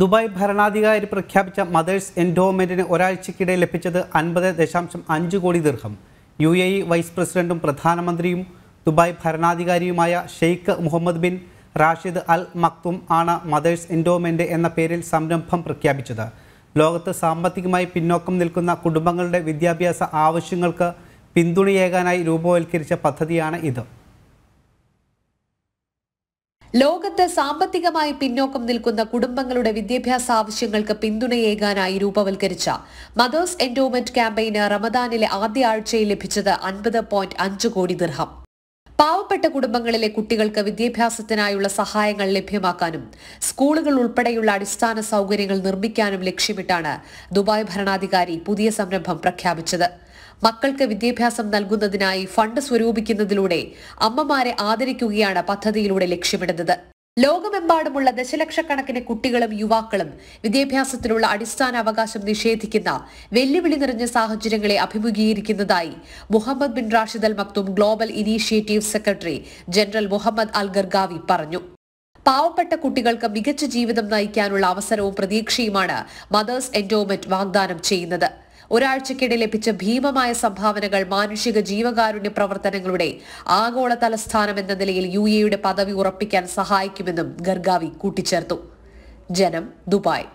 Dubai ഭരണാധികാരി പ്രഖ്യാപിച്ച mothers എൻഡോമെൻറ്റിന് ഒരാഴ്ചക്കിടെ ലഭിച്ചത് അൻപത് ദശാംശം അഞ്ച് കോടി ദീർഘം യു എ ഇ വൈസ് പ്രസിഡന്റും പ്രധാനമന്ത്രിയും ദുബായ് ഭരണാധികാരിയുമായ Sheikh Mohammed bin Rashid Al Maktoum ആണ് മദേഴ്സ് എൻഡോമെൻറ്റ് എന്ന പേരിൽ സംരംഭം പ്രഖ്യാപിച്ചത് ലോകത്ത് സാമ്പത്തികമായി പിന്നോക്കം നിൽക്കുന്ന കുടുംബങ്ങളുടെ വിദ്യാഭ്യാസ ആവശ്യങ്ങൾക്ക് പിന്തുണയേകാനായി രൂപവൽക്കരിച്ച പദ്ധതിയാണ് ഇത് ലോകത്ത് സാമ്പത്തികമായി പിന്നോക്കം നിൽക്കുന്ന കുടുംബങ്ങളുടെ വിദ്യാഭ്യാസ ആവശ്യങ്ങൾക്ക് പിന്തുണയേകാനായി രൂപവൽക്കരിച്ച മദേഴ്സ് എൻഡോമെന്റ് ക്യാമ്പയിന് റമദാനിലെ ആദ്യ ആഴ്ചയിൽ ലഭിച്ചത് അൻപത് പോയിന്റ് അഞ്ച് കോടി ദിർഹം പാവപ്പെട്ട കുടുംബങ്ങളിലെ കുട്ടികൾക്ക് വിദ്യാഭ്യാസത്തിനായുള്ള സഹായങ്ങൾ ലഭ്യമാക്കാനും സ്കൂളുകൾ ഉൾപ്പെടെയുള്ള അടിസ്ഥാന സൗകര്യങ്ങൾ നിർമ്മിക്കാനും ലക്ഷ്യമിട്ടാണ് ദുബായ് ഭരണാധികാരി പുതിയ സംരംഭം പ്രഖ്യാപിച്ചത് മക്കൾക്ക് വിദ്യാഭ്യാസം നൽകുന്നതിനായി ഫണ്ട് സ്വരൂപിക്കുന്നതിലൂടെ അമ്മമാരെ ആദരിക്കുകയാണ് പദ്ധതിയിലൂടെ ലക്ഷ്യമിടുന്നത് ലോകമെമ്പാടുമുള്ള ദശലക്ഷക്കണക്കിന് കുട്ടികളും യുവാക്കളും വിദ്യാഭ്യാസത്തിനുള്ള അടിസ്ഥാന അവകാശം നിഷേധിക്കുന്ന വെല്ലുവിളി നിറഞ്ഞ സാഹചര്യങ്ങളെ അഭിമുഖീകരിക്കുന്നതായി Mohammed bin Rashid Al Maktoum global initiative secretary general Mohammed Al Gergawi പറഞ്ഞു പാവപ്പെട്ട കുട്ടികൾക്ക് മികച്ച ജീവിതം നയിക്കാനുള്ള അവസരവും പ്രതീക്ഷയുമാണ് മദേഴ്സ് എൻഡോമെന്റ് വാഗ്ദാനം ചെയ്യുന്നത് ഒരാഴ്ചക്കിടെ ലഭിച്ച ഭീമമായ സംഭാവനകൾ മാനുഷിക ജീവകാരുണ്യ പ്രവർത്തനങ്ങളുടെ ആഗോള തലസ്ഥാനം എന്ന നിലയിൽ യു എയുടെ പദവി ഉറപ്പിക്കാൻ സഹായിക്കുമെന്നും ഗർഗാവി കൂട്ടിച്ചേർത്തു ജനം ദുബായ്